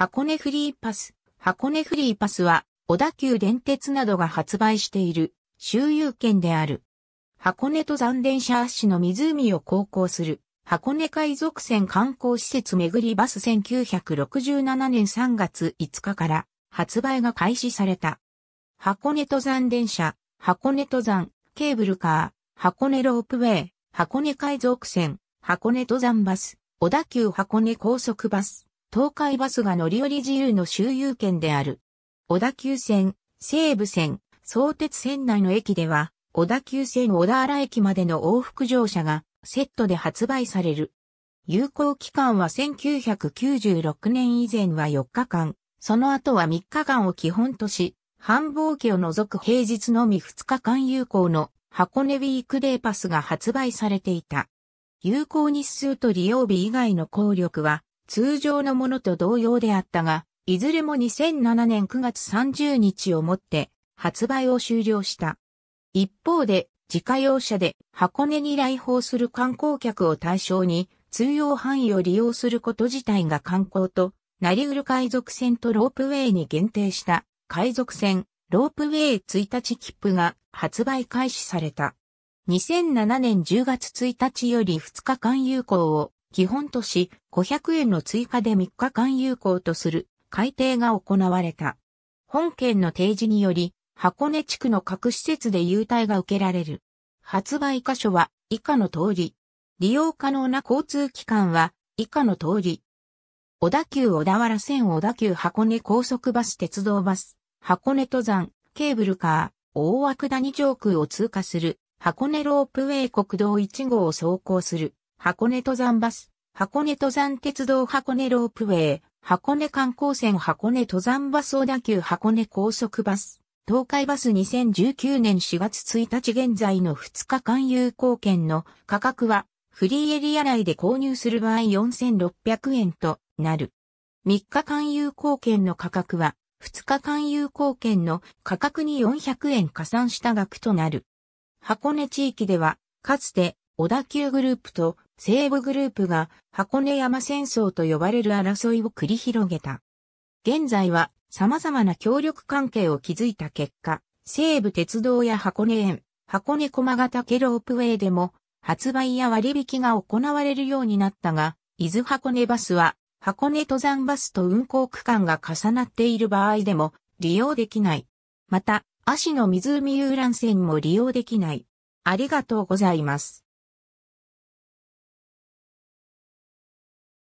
箱根フリーパス。箱根フリーパスは、小田急電鉄などが発売している、周遊券である。箱根登山電車圧の湖を航行する、箱根海賊船観光施設巡りバス1967年3月5日から発売が開始された。箱根登山電車、箱根登山、ケーブルカー、箱根ロープウェイ、箱根海賊船、箱根登山バス、小田急箱根高速バス。東海バスが乗り降り自由の周遊券である。小田急線、西武線、相鉄線内の駅では、小田急線小田原駅までの往復乗車がセットで発売される。有効期間は1996年以前は4日間、その後は3日間を基本とし、繁忙期を除く平日のみ2日間有効の箱根ウィークデーパスが発売されていた。有効日数と利用日以外の効力は通常のものと同様であったが、いずれも2007年9月30日をもって発売を終了した。一方で、自家用車で箱根に来訪する観光客を対象に、通用範囲を利用すること自体が観光となりうる海賊船とロープウェイに限定した海賊船ロープウェイ1日切符が発売開始された。2007年10月1日より2日間有効を基本とし500円の追加で3日間有効とする改定が行われた。本件の提示により、箱根地区の各施設で優待が受けられる。発売箇所は以下の通り。利用可能な交通機関は以下の通り。小田急小田原線小田急箱根高速バス鉄道バス、箱根登山、ケーブルカー、大涌谷上空を通過する、箱根ロープウェイ国道1号を走行する。箱根登山バス、箱根登山鉄道箱根ロープウェイ、箱根観光船箱根登山バス小田急箱根高速バス、東海バス2019年4月1日現在の2日間有効券の価格はフリーエリア内で購入する場合4600円となる。3日間有効券の価格は2日間有効券の価格に400円加算した額となる。箱根地域ではかつて小田急グループと西部グループが箱根山戦争と呼ばれる争いを繰り広げた。現在は様々な協力関係を築いた結果、西武鉄道や箱根園、箱根駒ヶ岳ロープウェイでも発売や割引が行われるようになったが、伊豆箱根バスは箱根登山バスと運行区間が重なっている場合でも利用できない。また、足の湖遊覧船も利用できない。ありがとうございます。